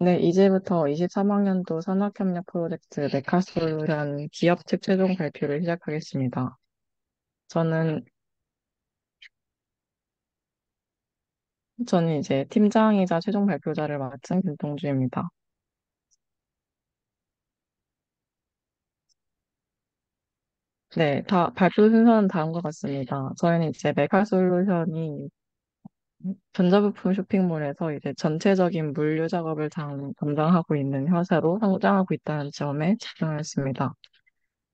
네, 이제부터 23학년도 산학협력 프로젝트 메카솔루션 기업 측 최종 발표를 시작하겠습니다. 저는 저는 이제 팀장이자 최종 발표자를 맡은 김동주입니다. 네, 다 발표 순서는 다음과 같습니다. 저희는 이제 메카솔루션이 전자부품 쇼핑몰에서 이제 전체적인 물류 작업을 담- 담당하고 있는 회사로 성장하고 있다는 점에 집중했습니다.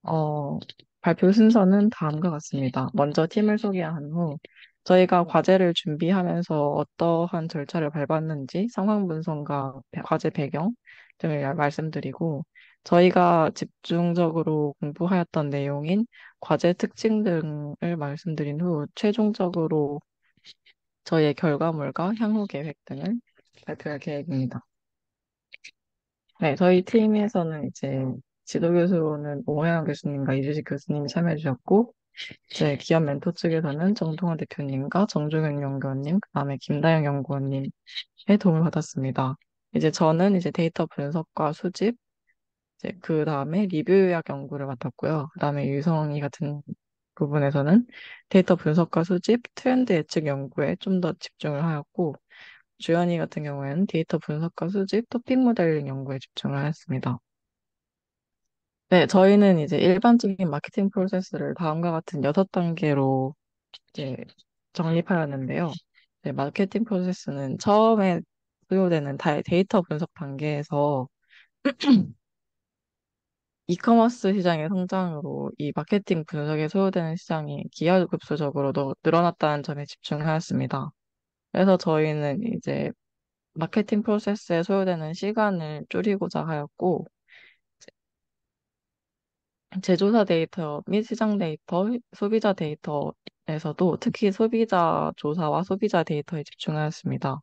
어, 발표 순서는 다음과 같습니다. 먼저 팀을 소개한 후 저희가 과제를 준비하면서 어떠한 절차를 밟았는지 상황 분석과 과제 배경 등을 말씀드리고 저희가 집중적으로 공부하였던 내용인 과제 특징 등을 말씀드린 후 최종적으로 저희의 결과물과 향후 계획 등을 발표할 계획입니다. 네, 저희 팀에서는 이제 지도교수로는 오해영 교수님과 이주식 교수님이 참여해 주셨고 제 기업 멘토 측에서는 정동원 대표님과 정종현 연구원님, 그다음에 김다영 연구원님의 도움을 받았습니다. 이제 저는 이제 데이터 분석과 수집, 이제 그 다음에 리뷰 요약 연구를 맡았고요. 그 다음에 유성이 같은 부분에서는 데이터 분석과 수집, 트렌드 예측 연구에 좀 더 집중을 하였고, 주연이 같은 경우에는 데이터 분석과 수집, 토픽 모델링 연구에 집중을 하였습니다. 네, 저희는 이제 일반적인 마케팅 프로세스를 다음과 같은 6 단계로 이제 정립하였는데요. 네, 마케팅 프로세스는 처음에 소요되는 데이터 분석 단계에서 이커머스 시장의 성장으로 이 마케팅 분석에 소요되는 시장이 기하급수적으로 도 늘어났다는 점에 집중하였습니다. 그래서 저희는 이제 마케팅 프로세스에 소요되는 시간을 줄이고자 하였고, 제조사 데이터 및 시장 데이터, 소비자 데이터에서도 특히 소비자 조사와 소비자 데이터에 집중하였습니다.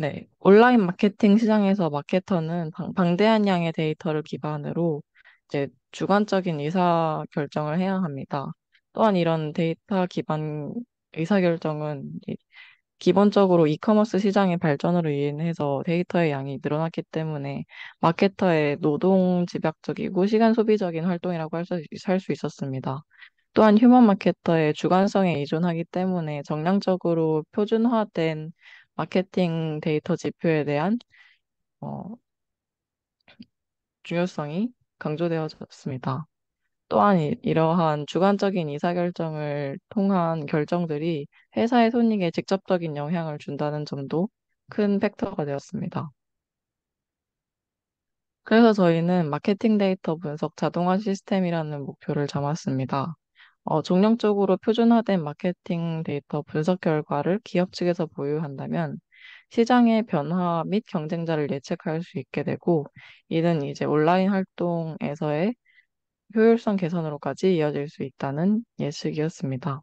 네, 온라인 마케팅 시장에서 마케터는 방, 대한 양의 데이터를 기반으로 이제 주관적인 의사 결정을 해야 합니다. 또한 이런 데이터 기반 의사 결정은 기본적으로 이커머스 시장의 발전으로 인해서 데이터의 양이 늘어났기 때문에 마케터의 노동 집약적이고 시간 소비적인 활동이라고 할 수 있었습니다. 또한 휴먼 마케터의 주관성에 의존하기 때문에 정량적으로 표준화된 마케팅 데이터 지표에 대한 어, 중요성이 강조되어졌습니다. 또한 이러한 주관적인 이사결정을 통한 결정들이 회사의 손익에 직접적인 영향을 준다는 점도 큰 팩터가 되었습니다. 그래서 저희는 마케팅 데이터 분석 자동화 시스템이라는 목표를 잡았습니다. 어, 정량적으로 표준화된 마케팅 데이터 분석 결과를 기업 측에서 보유한다면 시장의 변화 및 경쟁자를 예측할 수 있게 되고, 이는 이제 온라인 활동에서의 효율성 개선으로까지 이어질 수 있다는 예측이었습니다.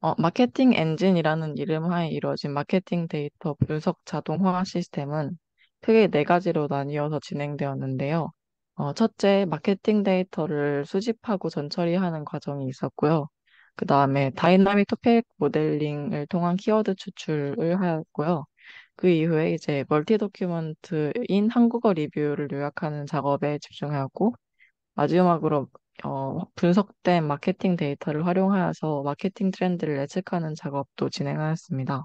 어, 마케팅 엔진이라는 이름하에 이루어진 마케팅 데이터 분석 자동화 시스템은 크게 네 가지로 나뉘어서 진행되었는데요. 어 첫째 마케팅 데이터를 수집하고 전처리하는 과정이 있었고요. 그다음에 다이나믹 토픽 모델링을 통한 키워드 추출을 하였고요. 그 이후에 이제 멀티 도큐먼트인 한국어 리뷰를 요약하는 작업에 집중하고 마지막으로 어, 분석된 마케팅 데이터를 활용하여서 마케팅 트렌드를 예측하는 작업도 진행하였습니다.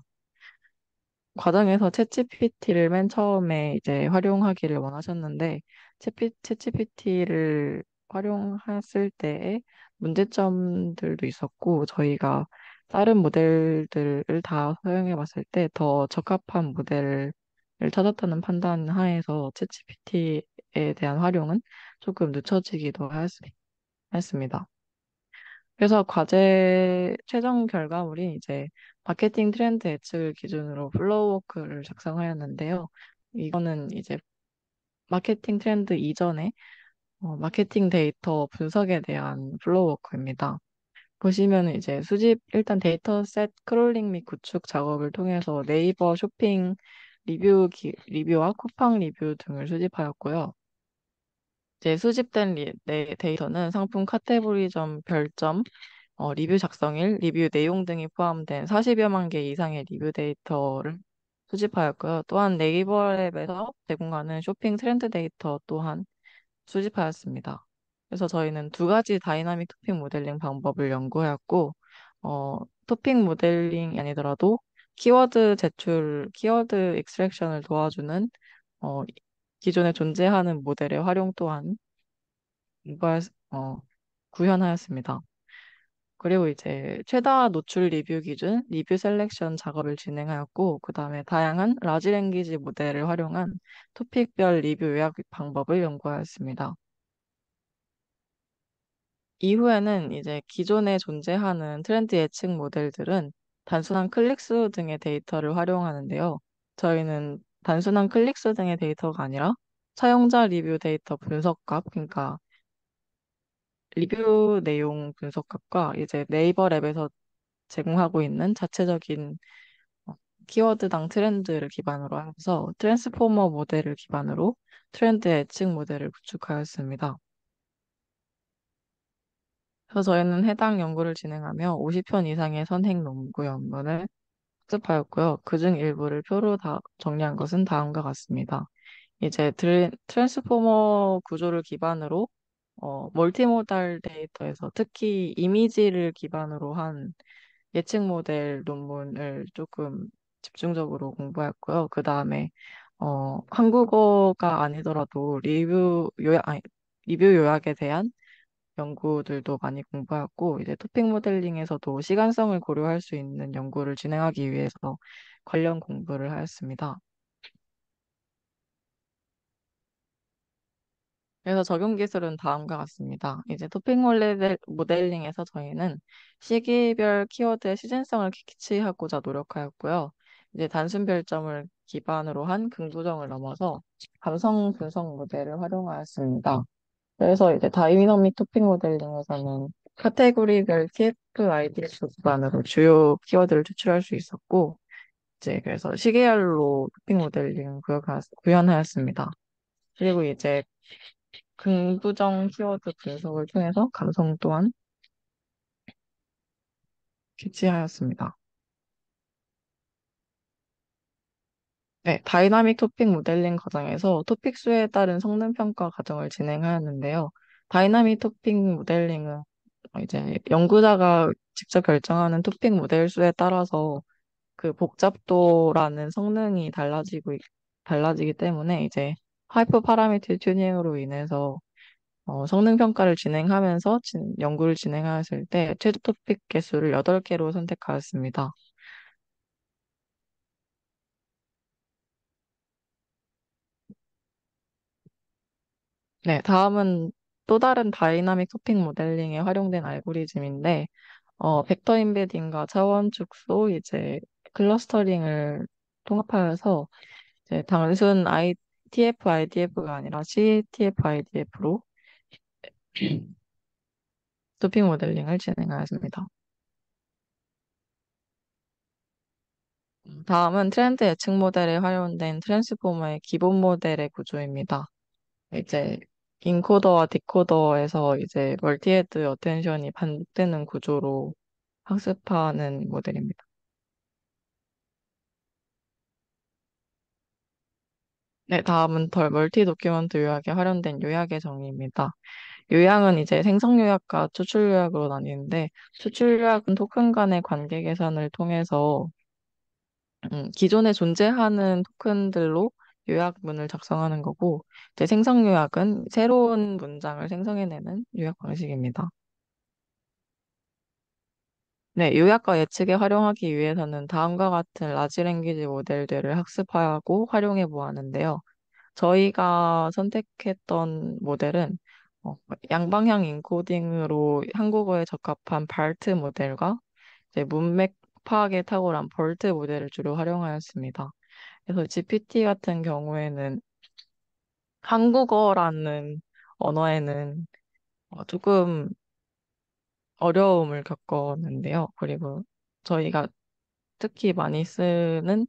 과정에서 챗GPT를 맨 처음에 이제 활용하기를 원하셨는데, 챗피- 챗GPT를 활용했을 때의 문제점들도 있었고, 저희가 다른 모델들을 다 사용해 봤을 때 더 적합한 모델을 찾았다는 판단 하에서 챗GPT에 대한 활용은 조금 늦춰지기도 했습니다. 그래서 과제 최종 결과물이 이제 마케팅 트렌드 예측을 기준으로 플로우워크를 작성하였는데요. 이거는 이제 마케팅 트렌드 이전에 어, 마케팅 데이터 분석에 대한 플로우워크입니다. 보시면 이제 수집 일단 데이터 셋 크롤링 및 구축 작업을 통해서 네이버 쇼핑 리뷰 기, 리뷰와 쿠팡 리뷰 등을 수집하였고요. 이제 수집된 리, 네, 데이터는 상품 카테고리점 별점, 어, 리뷰 작성일, 리뷰 내용 등이 포함된 40여만 개 이상의 리뷰 데이터를 수집하였고요. 또한 네이버 앱에서 제공하는 쇼핑 트렌드 데이터 또한 수집하였습니다. 그래서 저희는 두 가지 다이나믹 토핑 모델링 방법을 연구하였고, 어, 토핑 모델링이 아니더라도 키워드 제출, 키워드 익스트랙션을 도와주는 어, 기존에 존재하는 모델의 활용 또한 유발, 어, 구현하였습니다. 그리고 이제 최다 노출 리뷰 기준 리뷰 셀렉션 작업을 진행하였고 그 다음에 다양한 라지 랭귀지 모델을 활용한 토픽별 리뷰 요약 방법을 연구하였습니다. 이후에는 이제 기존에 존재하는 트렌드 예측 모델들은 단순한 클릭수 등의 데이터를 활용하는데요. 저희는 단순한 클릭수 등의 데이터가 아니라 사용자 리뷰 데이터 분석값, 그러니까 리뷰 내용 분석값과 이제 네이버 랩에서 제공하고 있는 자체적인 어, 키워드당 트렌드를 기반으로 하면서 트랜스포머 모델을 기반으로 트렌드 예측 모델을 구축하였습니다. 그래서 저희는 해당 연구를 진행하며 50편 이상의 선행 논구연구를 학습하였고요. 그중 일부를 표로 다 정리한 것은 다음과 같습니다. 이제 드, 트랜스포머 구조를 기반으로 어, 멀티모달 데이터에서 특히 이미지를 기반으로 한 예측 모델 논문을 조금 집중적으로 공부했고요. 그 다음에 어, 한국어가 아니더라도 리뷰 요약, 아니, 리뷰 요약에 대한 연구들도 많이 공부하고 이제 토픽 모델링에서도 시간성을 고려할 수 있는 연구를 진행하기 위해서 관련 공부를 하였습니다. 그래서 적용 기술은 다음과 같습니다. 이제 토픽 모델링에서 저희는 시기별 키워드의 시즌성을 캐치하고자 노력하였고요. 이제 단순 별점을 기반으로 한 긍부정을 넘어서 감성 분석 모델을 활용하였습니다. 그래서 이제 다이나믹 토핑 모델링에서는 카테고리별 TF-ID 기반으로 주요 키워드를 추출할 수 있었고, 이제 그래서 시계열로 토핑 모델링 구현하였습니다. 그리고 이제 긍부정 키워드 분석을 통해서 감성 또한 캐치하였습니다. 네, 다이나믹 토픽 모델링 과정에서 토픽 수에 따른 성능 평가 과정을 진행하였는데요. 다이나믹 토픽 모델링은 이제 연구자가 직접 결정하는 토픽 모델 수에 따라서 그 복잡도라는 성능이 달라지고 달라지기 때문에 이제 하이퍼 파라미터 튜닝으로 인해서 어, 성능 평가를 진행하면서 진, 연구를 진행하였을 때 최저 토픽 개수를 8개로 선택하였습니다. 네, 다음은 또 다른 다이나믹 쇼핑 모델링에 활용된 알고리즘인데, 어, 벡터 임베딩과 차원 축소, 이제 클러스터링을 통합하여서 이제 단순 I, TF, IDF가 아니라 CTF, IDF로 쇼핑 모델링을 진행하였습니다. 다음은 트렌드 예측 모델에 활용된 트랜스포머의 기본 모델의 구조입니다. 이제 인코더와 디코더에서 이제 멀티헤드 어텐션이 반복되는 구조로 학습하는 모델입니다. 네, 다음은 덜 멀티 도큐먼트 요약에 활용된 요약의 정의입니다 요약은 이제 생성 요약과 추출 요약으로 나뉘는데 추출 요약은 토큰 간의 관계 계산을 통해서 음, 기존에 존재하는 토큰들로 요약문을 작성하는 거고, 이제 생성 요약은 새로운 문장을 생성해내는 요약 방식입니다. 네, 요약과 예측에 활용하기 위해서는 다음과 같은 라지 랭귀지 모델들을 학습하고 활용해 보았는데요. 저희가 선택했던 모델은 어, 양방향 인코딩으로 한국어에 적합한 발트 모델과 문맥 파악에 탁월한 볼트 모델을 주로 활용하였습니다. 그래서 GPT 같은 경우에는 한국어라는 언어에는 어, 조금 어려움을 겪었는데요. 그리고 저희가 특히 많이 쓰는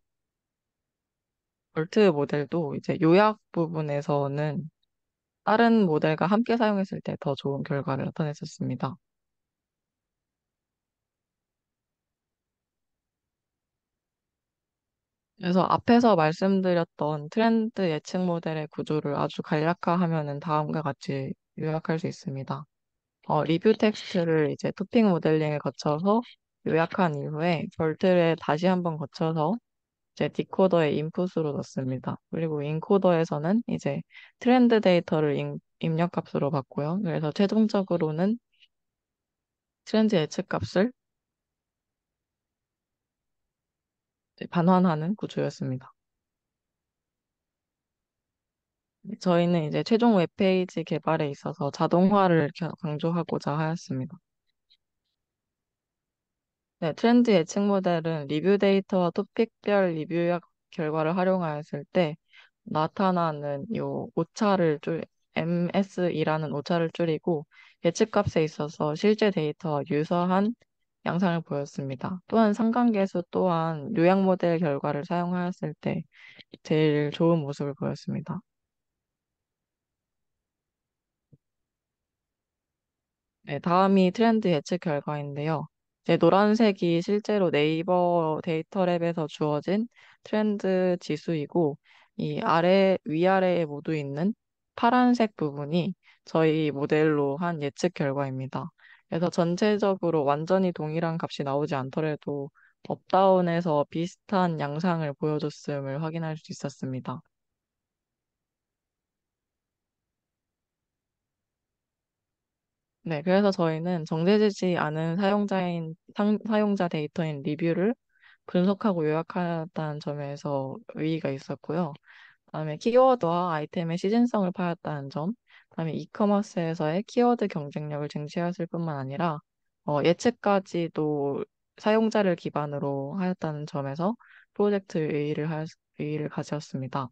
볼트 모델도 이제 요약 부분에서는 다른 모델과 함께 사용했을 때 더 좋은 결과를 나타냈었습니다. 그래서 앞에서 말씀드렸던 트렌드 예측 모델의 구조를 아주 간략화하면 은 다음과 같이 요약할 수 있습니다. 어, 리뷰 텍스트를 이제 토핑 모델링을 거쳐서 요약한 이후에 벌트를 다시 한번 거쳐서 이제 디코더에 인풋으로 넣습니다. 그리고 인코더에서는 이제 트렌드 데이터를 인, 입력 값으로 받고요. 그래서 최종적으로는 트렌드 예측 값을 네, 반환하는 구조였습니다. 네, 저희는 이제 최종 웹페이지 개발에 있어서 자동화를 강조하고자 하였습니다. 네, 트렌드 예측 모델은 리뷰 데이터와 토픽별 리뷰 결과를 활용하였을 때 나타나는 요 오차를 줄 MS이라는 오차를 줄이고 예측값에 있어서 실제 데이터와 유사한 양상을 보였습니다. 또한 상관계수 또한 요약 모델 결과를 사용하였을 때 제일 좋은 모습을 보였습니다. 네, 다음이 트렌드 예측 결과인데요. 이제 노란색이 실제로 네이버 데이터랩에서 주어진 트렌드 지수이고 이 아래 위아래에 모두 있는 파란색 부분이 저희 모델로 한 예측 결과입니다. 그래서 전체적으로 완전히 동일한 값이 나오지 않더라도 업다운에서 비슷한 양상을 보여줬음을 확인할 수 있었습니다. 네, 그래서 저희는 정제되지 않은 사용자인 상, 사용자 데이터인 리뷰를 분석하고 요약하였다는 점에서 의의가 있었고요. 그다음에 키워드와 아이템의 시즌성을 파였다는 점, 다음에 이커머스에서의 키워드 경쟁력을 쟁취하였을 뿐만 아니라 어, 예측까지도 사용자를 기반으로 하였다는 점에서 프로젝트 의의를 하였, 의의를 가졌습니다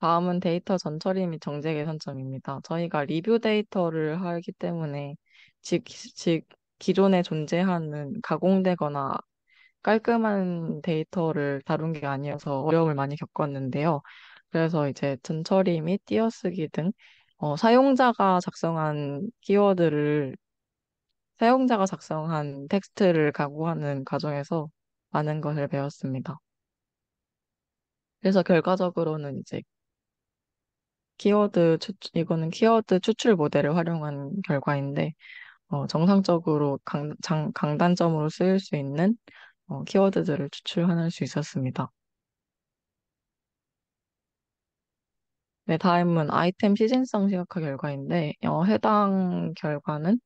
다음은 데이터 전처리 및 정제 개선점입니다. 저희가 리뷰 데이터를 하기 때문에 즉, 즉 기존에 존재하는 가공되거나 깔끔한 데이터를 다룬 게 아니어서 어려움을 많이 겪었는데요. 그래서 이제 전처리 및 띄어쓰기 등 어, 사용자가 작성한 키워드를 사용자가 작성한 텍스트를 가구하는 과정에서 많은 것을 배웠습니다. 그래서 결과적으로는 이제 키워드 추출, 이거는 키워드 추출 모델을 활용한 결과인데 어, 정상적으로 강, 장, 강단점으로 쓰일 수 있는 어, 키워드들을 추출할 수 있었습니다. 네, 다음은 아이템 시즌성 시각화 결과인데, 어, 해당 결과는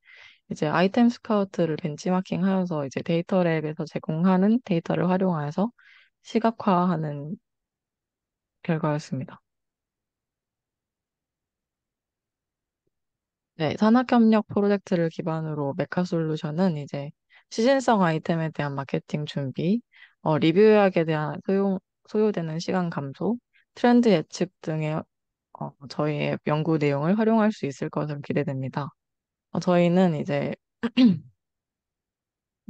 이제 아이템 스카우트를 벤치마킹하여서 이제 데이터랩에서 제공하는 데이터를 활용하여서 시각화하는 결과였습니다. 네, 산학협력 프로젝트를 기반으로 메카솔루션은 이제 시즌성 아이템에 대한 마케팅 준비, 어, 리뷰 예약에 대한 소용, 소요되는 시간 감소, 트렌드 예측 등의 어, 저희의 연구 내용을 활용할 수 있을 것으로 기대됩니다. 어, 저희는 이제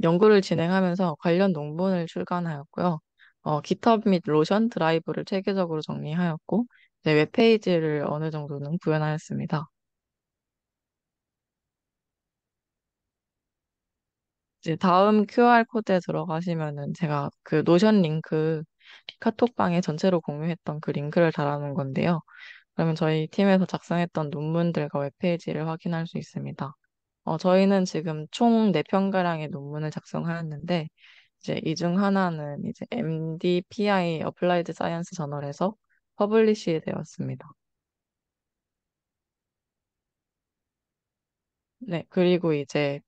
연구를 진행하면서 관련 논문을 출간하였고요. 어, 깃허브 및 로션 드라이브를 체계적으로 정리하였고, 이제 웹페이지를 어느 정도는 구현하였습니다. 이제 다음 QR코드에 들어가시면은 제가 그 노션 링크 카톡방에 전체로 공유했던 그 링크를 달아놓은 건데요. 그러면 저희 팀에서 작성했던 논문들과 웹페이지를 확인할 수 있습니다. 어, 저희는 지금 총 4편가량의 논문을 작성하였는데, 이제 이 중 하나는 이제 MDPI p l i e 플라이드 사이언스 저널에서 퍼블리시 되었습니다. 네, 그리고 이제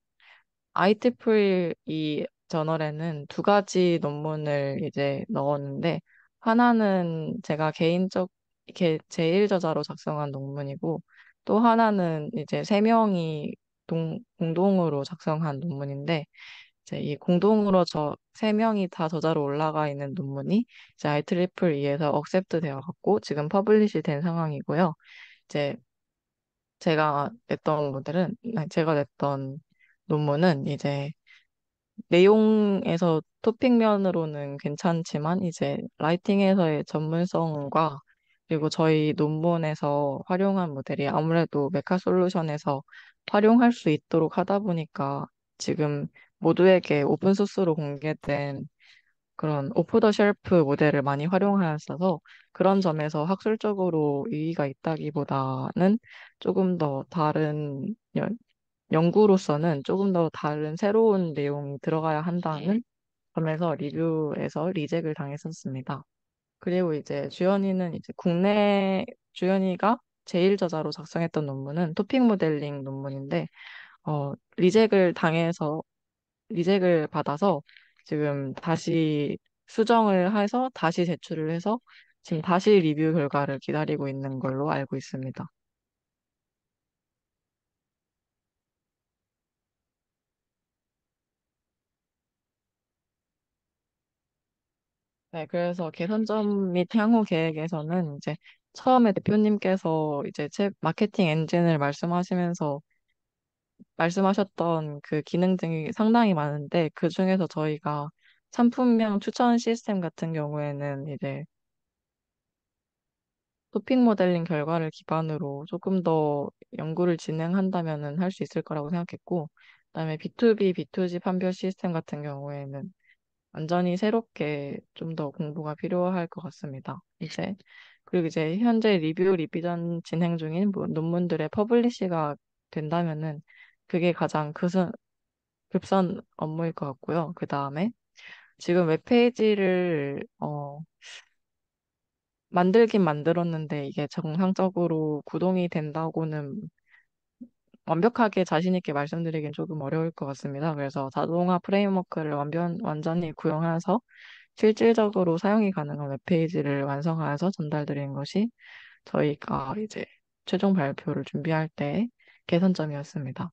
IEEE 이 저널에는 두 가지 논문을 이제 넣었는데, 하나는 제가 개인적 으로 이렇게 제1저자로 작성한 논문이고 또 하나는 이제 세 명이 동, 공동으로 작성한 논문인데 이제 이 공동으로 저 세 명이 다 저자로 올라가 있는 논문이 이제 아이트리플 E에서 억셉트 되어 갖고 지금 퍼블리시 된 상황이고요. 이제 제가 냈던 모델은 아, 제가 냈던 논문은 이제 내용에서 토픽면으로는 괜찮지만 이제 라이팅에서의 전문성과 그리고 저희 논문에서 활용한 모델이 아무래도 메카 솔루션에서 활용할 수 있도록 하다 보니까 지금 모두에게 오픈소스로 공개된 그런 오프 더 쉘프 모델을 많이 활용하였어서 그런 점에서 학술적으로 이의가 있다기보다는 조금 더 다른 연, 연구로서는 조금 더 다른 새로운 내용이 들어가야 한다는 네. 점에서 리뷰에서 리젝을 당했었습니다. 그리고 이제 주연이는 이제 국내 주연이가 제일저자로 작성했던 논문은 토픽 모델링 논문인데 어, 리젝을 당해서 리젝을 받아서 지금 다시 수정을 해서 다시 제출을 해서 지금 다시 리뷰 결과를 기다리고 있는 걸로 알고 있습니다. 네, 그래서 개선점 및 향후 계획에서는 이제 처음에 대표님께서 이제 책 마케팅 엔진을 말씀하시면서 말씀하셨던 그 기능 등이 상당히 많은데 그 중에서 저희가 상품명 추천 시스템 같은 경우에는 이제 토핑 모델링 결과를 기반으로 조금 더 연구를 진행한다면은 할 수 있을 거라고 생각했고 그다음에 B2B, B2G 판별 시스템 같은 경우에는 완전히 새롭게 좀 더 공부가 필요할 것 같습니다. 이제 그리고 이제 현재 리뷰 리비전 진행 중인 뭐 논문들의 퍼블리시가 된다면은 그게 가장 급선, 급선 업무일 것 같고요. 그 다음에 지금 웹페이지를 어, 만들긴 만들었는데 이게 정상적으로 구동이 된다고는 완벽하게 자신 있게 말씀드리긴 조금 어려울 것 같습니다. 그래서 자동화 프레임워크를 완변, 완전히 구형해서 실질적으로 사용이 가능한 웹페이지를 완성하여서 전달드리는 것이 저희가 아, 이제 최종 발표를 준비할 때 개선점이었습니다.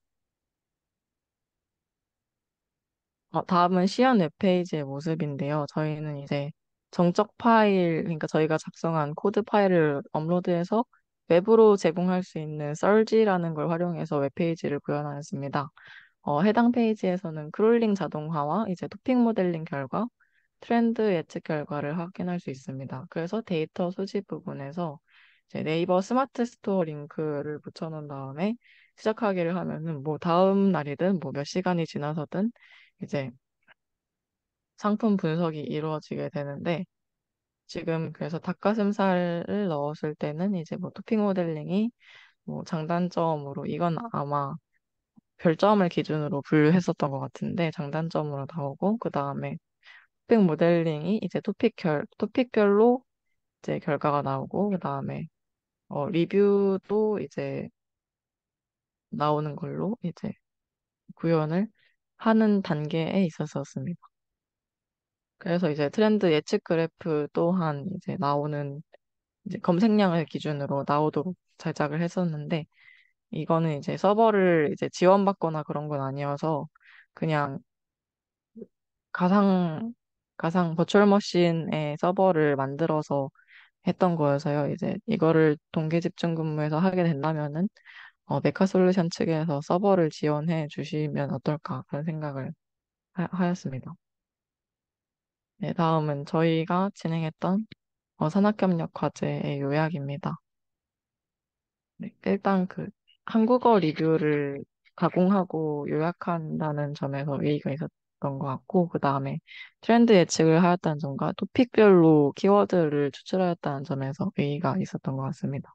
어, 다음은 시연 웹페이지의 모습인데요. 저희는 이제 정적 파일, 그러니까 저희가 작성한 코드 파일을 업로드해서 웹으로 제공할 수 있는 썰지라는 걸 활용해서 웹페이지를 구현하였습니다. 어, 해당 페이지에서는 크롤링 자동화와 이제 토픽 모델링 결과, 트렌드 예측 결과를 확인할 수 있습니다. 그래서 데이터 수집 부분에서 네이버 스마트 스토어 링크를 붙여놓은 다음에 시작하기를 하면은 뭐 다음 날이든 뭐 몇 시간이 지나서든 이제 상품 분석이 이루어지게 되는데 지금 그래서 닭가슴살을 넣었을 때는 이제 뭐 토핑 모델링이 뭐 장단점으로 이건 아마 별점을 기준으로 분류했었던 것 같은데 장단점으로 나오고 그 다음에 토핑 모델링이 이제 토픽 결 토픽별로 이제 결과가 나오고 그 다음에 어, 리뷰도 이제 나오는 걸로 이제 구현을 하는 단계에 있었었습니다. 그래서 이제 트렌드 예측 그래프 또한 이제 나오는 이제 검색량을 기준으로 나오도록 제작을 했었는데 이거는 이제 서버를 이제 지원받거나 그런 건 아니어서 그냥 가상 가상 버추얼 머신의 서버를 만들어서 했던 거여서요. 이제 이거를 동계 집중 근무에서 하게 된다면은 어, 메카 솔루션 측에서 서버를 지원해 주시면 어떨까 그런 생각을 하, 하였습니다. 네, 다음은 저희가 진행했던 어, 산학협력 과제의 요약입니다. 네, 일단 그 한국어 리뷰를 가공하고 요약한다는 점에서 의의가 있었던 것 같고, 그 다음에 트렌드 예측을 하였다는 점과 토픽별로 키워드를 추출하였다는 점에서 의의가 있었던 것 같습니다.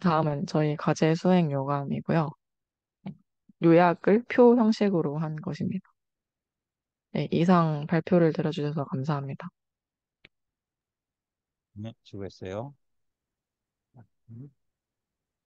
다음은 저희 과제 수행 요강이고요 요약을 표 형식으로 한 것입니다. 네, 이상 발표를 들어주셔서 감사합니다. 네, 수고했어요. 음.